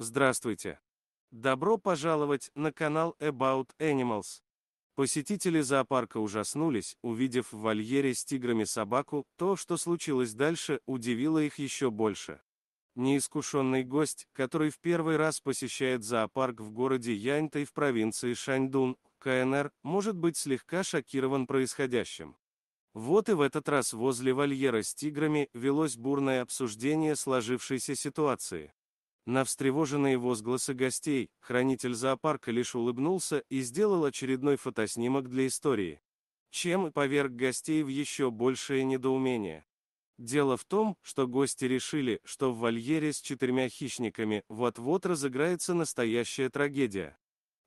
Здравствуйте! Добро пожаловать на канал About Animals. Посетители зоопарка ужаснулись, увидев в вольере с тиграми собаку, то, что случилось дальше, удивило их еще больше. Неискушенный гость, который в первый раз посещает зоопарк в городе Яньтай в провинции Шаньдун, КНР, может быть слегка шокирован происходящим. Вот и в этот раз возле вольера с тиграми велось бурное обсуждение сложившейся ситуации. На встревоженные возгласы гостей, хранитель зоопарка лишь улыбнулся и сделал очередной фотоснимок для истории. Чем поверг гостей в еще большее недоумение. Дело в том, что гости решили, что в вольере с четырьмя хищниками вот-вот разыграется настоящая трагедия.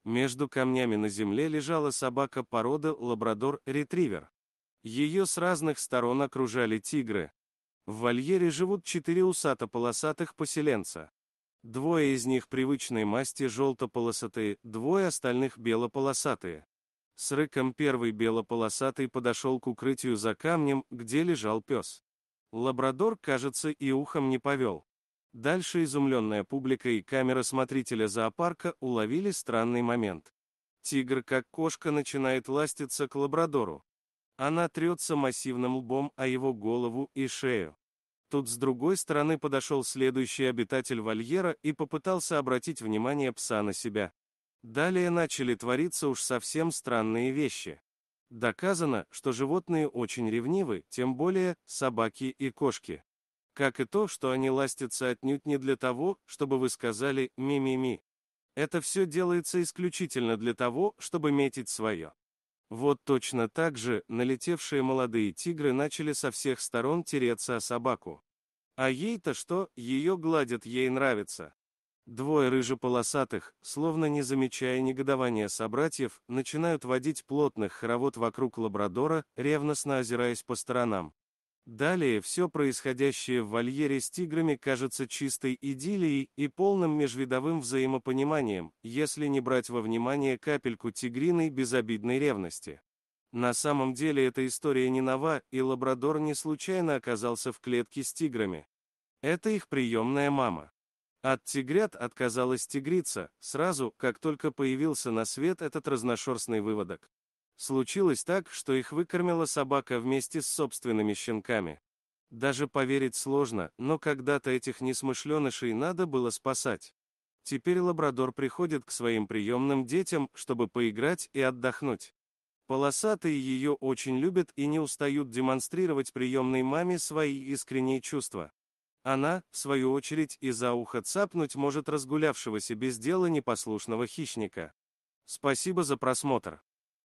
Между камнями на земле лежала собака породы лабрадор-ретривер. Ее с разных сторон окружали тигры. В вольере живут четыре усато-полосатых поселенца. Двое из них привычной масти желто-полосатые, двое остальных белополосатые. С рыком первый белополосатый подошел к укрытию за камнем, где лежал пес. Лабрадор, кажется, и ухом не повел. Дальше изумленная публика и камера смотрителя зоопарка уловили странный момент. Тигр, как кошка, начинает ластиться к лабрадору. Она трется массивным лбом о его голову и шею. Тут с другой стороны подошел следующий обитатель вольера и попытался обратить внимание пса на себя. Далее начали твориться уж совсем странные вещи. Доказано, что животные очень ревнивы, тем более собаки и кошки. Как и то, что они ластятся отнюдь не для того, чтобы вы сказали «ми-ми-ми». Это все делается исключительно для того, чтобы метить свое. Вот точно так же налетевшие молодые тигры начали со всех сторон тереться о собаку. А ей-то что, ее гладят, ей нравится. Двое рыжеполосатых, словно не замечая негодования собратьев, начинают водить плотных хоровод вокруг лабрадора, ревностно озираясь по сторонам. Далее все происходящее в вольере с тиграми кажется чистой идиллией и полным межвидовым взаимопониманием, если не брать во внимание капельку тигриной безобидной ревности. На самом деле эта история не нова, и лабрадор не случайно оказался в клетке с тиграми. Это их приемная мама. От тигрят отказалась тигрица, сразу, как только появился на свет этот разношерстный выводок. Случилось так, что их выкормила собака вместе с собственными щенками. Даже поверить сложно, но когда-то этих несмышленышей надо было спасать. Теперь лабрадор приходит к своим приемным детям, чтобы поиграть и отдохнуть. Полосатые ее очень любят и не устают демонстрировать приемной маме свои искренние чувства. Она, в свою очередь, и за ухо цапнуть может разгулявшегося без дела непослушного хищника. Спасибо за просмотр.